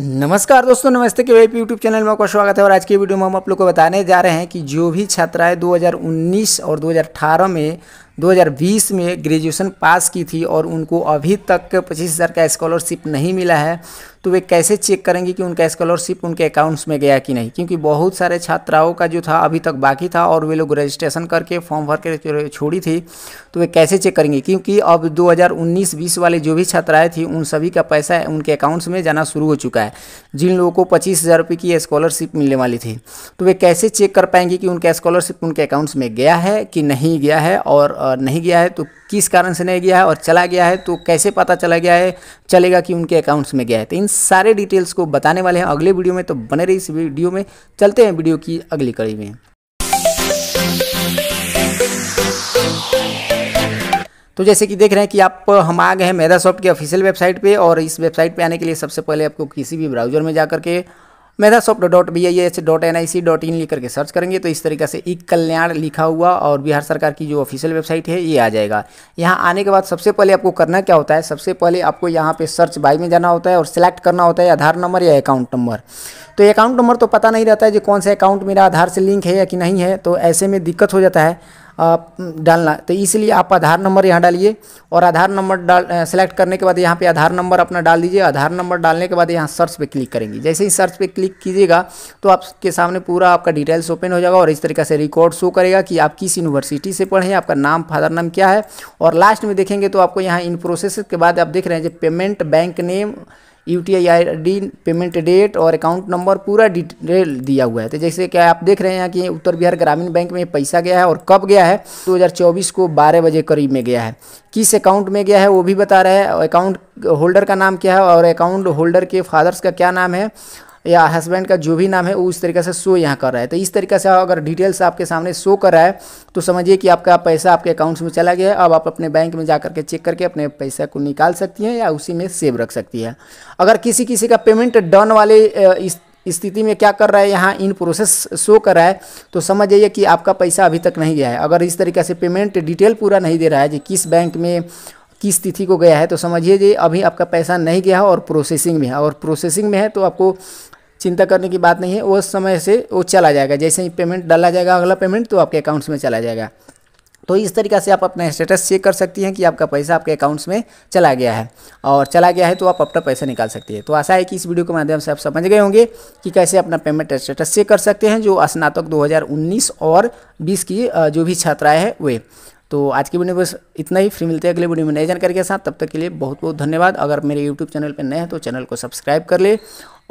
नमस्कार दोस्तों नमस्ते के वेप यूट्यूब चैनल में आपका स्वागत है और आज की वीडियो में हम आप लोग को बताने जा रहे हैं कि जो भी छात्राएं 2019 और 2018 में 2020 में ग्रेजुएशन पास की थी और उनको अभी तक पच्चीस हज़ार का स्कॉलरशिप नहीं मिला है तो वे कैसे चेक करेंगे कि उनका स्कॉलरशिप उनके अकाउंट्स में गया कि नहीं क्योंकि बहुत सारे छात्राओं का जो था अभी तक बाकी था और वे लोग रजिस्ट्रेशन करके फॉर्म भर के छोड़ी थी तो वे कैसे चेक करेंगे क्योंकि अब 2019-20 वाले जो भी छात्राएँ थी उन सभी का पैसा उनके अकाउंट्स में जाना शुरू हो चुका है जिन लोगों को पच्चीस हज़ार रुपये की स्कॉलरशिप मिलने वाली थी तो वे कैसे चेक कर पाएंगे कि उनका स्कॉलरशिप उनके अकाउंट्स में गया है कि नहीं गया है और नहीं गया है तो किस कारण से नहीं गया है और चला गया है तो कैसे पता चला गया है चलेगा कि उनके अकाउंट्स में गया है तो इन सारे डिटेल्स को बताने वाले हैं अगले वीडियो में तो बने रही इस वीडियो में चलते हैं वीडियो की अगली कड़ी में तो जैसे कि देख रहे हैं कि आप हम आ गए हैं मेदासॉफ्ट की ऑफिशियल वेबसाइट पे और इस वेबसाइट पे आने के लिए सबसे पहले आपको किसी भी ब्राउज़र में जा के Medha soft dot B I S dot N I C dot in लिख करके सर्च करेंगे तो इस तरीके से ई कल्याण लिखा हुआ और बिहार सरकार की जो ऑफिशियल वेबसाइट है ये आ जाएगा यहाँ आने के बाद सबसे पहले आपको करना क्या होता है सबसे पहले आपको यहाँ पे सर्च बाई में जाना होता है और सिलेक्ट करना होता है आधार नंबर या अकाउंट नंबर तो अकाउंट नंबर तो पता नहीं रहता है कि कौन सा अकाउंट मेरा आधार से लिंक है या कि नहीं है तो ऐसे में दिक्कत हो जाता है डालना तो इसलिए आप आधार नंबर यहाँ डालिए और आधार नंबर डाल सेलेक्ट करने के बाद यहाँ पे आधार नंबर अपना डाल दीजिए आधार नंबर डालने के बाद यहाँ सर्च पे क्लिक करेंगे जैसे ही सर्च पे क्लिक कीजिएगा तो आपके सामने पूरा आपका डिटेल्स ओपन हो जाएगा और इस तरीके से रिकॉर्ड शो करेगा कि आप किस यूनिवर्सिटी से पढ़ें आपका नाम फादर नाम क्या है और लास्ट में देखेंगे तो आपको यहाँ इन प्रोसेस के बाद आप देख रहे हैं जो payment bank name U T I payment date और अकाउंट नंबर पूरा डिटेल दिया हुआ है तो जैसे क्या आप देख रहे हैं कि उत्तर बिहार ग्रामीण बैंक में पैसा गया है और कब गया है 2024 को 12 बजे करीब में गया है किस अकाउंट में गया है वो भी बता रहा है अकाउंट होल्डर का नाम क्या है और अकाउंट होल्डर के फादर्स का क्या नाम है या हस्बैंड का जो भी नाम है वो उस तरीके से शो यहाँ कर रहा है तो इस तरीके से अगर डिटेल्स आपके सामने शो कर रहा है तो समझिए कि आपका पैसा आपके अकाउंट्स में चला गया है अब आप अपने बैंक में जा करके चेक करके अपने पैसा को निकाल सकती हैं या उसी में सेव रख सकती है अगर किसी किसी का पेमेंट डन वाले इस स्थिति में क्या कर रहा है यहाँ इन प्रोसेस शो कर रहा है तो समझ जाइए कि आपका पैसा अभी तक नहीं गया है अगर इस तरीके से पेमेंट डिटेल पूरा नहीं दे रहा है जी किस बैंक में किस तिथि को गया है तो समझिए जी अभी आपका पैसा नहीं गया है और प्रोसेसिंग में है और प्रोसेसिंग में है तो आपको चिंता करने की बात नहीं है वो समय से वो चला जाएगा जैसे ही पेमेंट डाला जाएगा अगला पेमेंट तो आपके अकाउंट्स में चला जाएगा तो इस तरीका से आप अपना स्टेटस चेक कर सकती हैं कि आपका पैसा आपके अकाउंट्स में चला गया है और चला गया है तो आप अपना पैसा निकाल सकती है तो आशा है कि इस वीडियो के माध्यम से आप समझ गए होंगे कि कैसे अपना पेमेंट स्टेटस चेक कर सकते हैं जो स्नातक दो और बीस की जो भी छात्राएँ हैं वे तो आज की वीडियो बस इतना ही फ्री मिलते हैं अगले वीडियो में नए जानकारी के साथ तब तक के लिए बहुत बहुत धन्यवाद अगर मेरे यूट्यूब चैनल पर नए हैं तो चैनल को सब्सक्राइब कर ले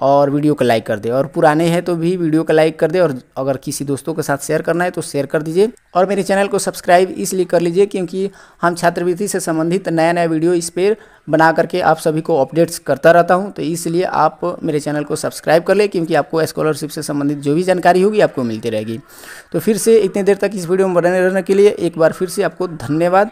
और वीडियो को लाइक कर दे और पुराने हैं तो भी वीडियो को लाइक कर दे और अगर किसी दोस्तों के साथ शेयर करना है तो शेयर कर दीजिए और मेरे चैनल को सब्सक्राइब इसलिए कर लीजिए क्योंकि हम छात्रवृत्ति से संबंधित नया नया वीडियो इस पर बना करके आप सभी को अपडेट्स करता रहता हूँ तो इसलिए आप मेरे चैनल को सब्सक्राइब कर ले क्योंकि आपको स्कॉलरशिप से संबंधित जो भी जानकारी होगी आपको मिलती रहेगी तो फिर से इतने देर तक इस वीडियो में बने रहने के लिए एक बार फिर से आपको धन्यवाद